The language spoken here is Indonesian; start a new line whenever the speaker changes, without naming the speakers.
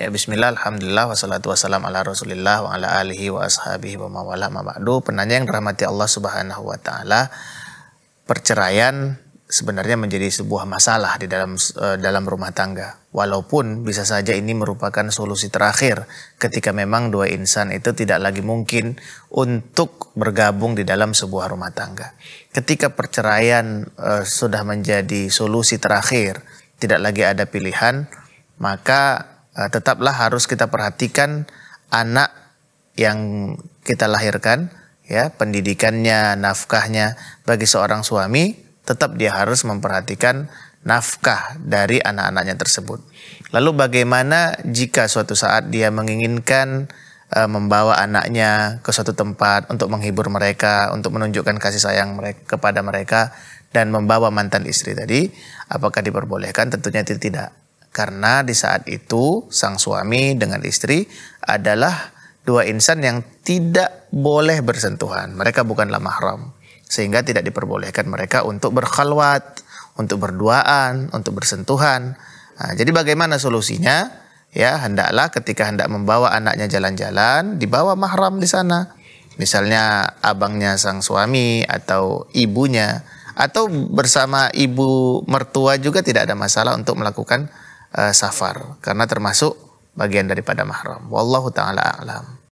Ya bismillah, alhamdulillah, wassalatu wassalam ala rasulillah wa ala alihi wa ashabihi wa mawala Penanya yang dirahmati Allah subhanahu wa ta'ala, perceraian sebenarnya menjadi sebuah masalah di dalam eh, dalam rumah tangga. Walaupun bisa saja ini merupakan solusi terakhir ketika memang dua insan itu tidak lagi mungkin untuk bergabung di dalam sebuah rumah tangga. Ketika perceraian uh, sudah menjadi solusi terakhir, tidak lagi ada pilihan, maka Eh, tetaplah harus kita perhatikan anak yang kita lahirkan ya pendidikannya nafkahnya bagi seorang suami tetap dia harus memperhatikan nafkah dari anak-anaknya tersebut. Lalu bagaimana jika suatu saat dia menginginkan eh, membawa anaknya ke suatu tempat untuk menghibur mereka, untuk menunjukkan kasih sayang mereka kepada mereka dan membawa mantan istri tadi, apakah diperbolehkan? Tentunya tidak. Karena di saat itu sang suami dengan istri adalah dua insan yang tidak boleh bersentuhan. Mereka bukanlah mahram. Sehingga tidak diperbolehkan mereka untuk berkhalwat, untuk berduaan, untuk bersentuhan. Nah, jadi bagaimana solusinya? Ya, hendaklah ketika hendak membawa anaknya jalan-jalan, dibawa mahram di sana. Misalnya abangnya sang suami atau ibunya atau bersama ibu mertua juga tidak ada masalah untuk melakukan uh, safar karena termasuk bagian daripada mahram. Wallahu taala a'lam.